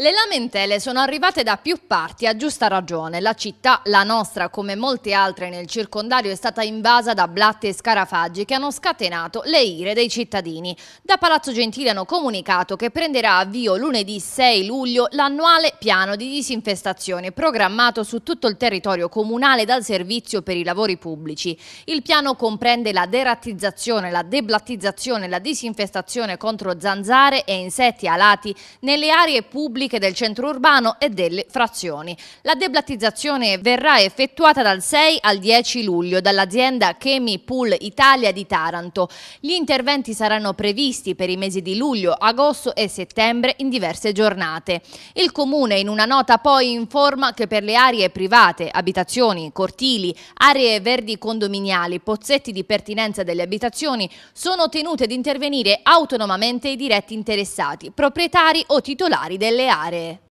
Le lamentele sono arrivate da più parti, a giusta ragione. La città, la nostra come molte altre nel circondario, è stata invasa da blatte e scarafaggi che hanno scatenato le ire dei cittadini. Da Palazzo Gentile hanno comunicato che prenderà avvio lunedì 6 luglio l'annuale piano di disinfestazione programmato su tutto il territorio comunale dal Servizio per i Lavori Pubblici. Il piano comprende la derattizzazione, la deblattizzazione, la disinfestazione contro zanzare e insetti alati nelle aree pubbliche pubbliche del centro urbano e delle frazioni. La deblattizzazione verrà effettuata dal 6 al 10 luglio dall'azienda Chemi Pool Italia di Taranto. Gli interventi saranno previsti per i mesi di luglio, agosto e settembre in diverse giornate. Il Comune in una nota poi informa che per le aree private, abitazioni, cortili, aree verdi condominiali, pozzetti di pertinenza delle abitazioni sono tenute ad intervenire autonomamente i diretti interessati, proprietari o titolari delle aree fare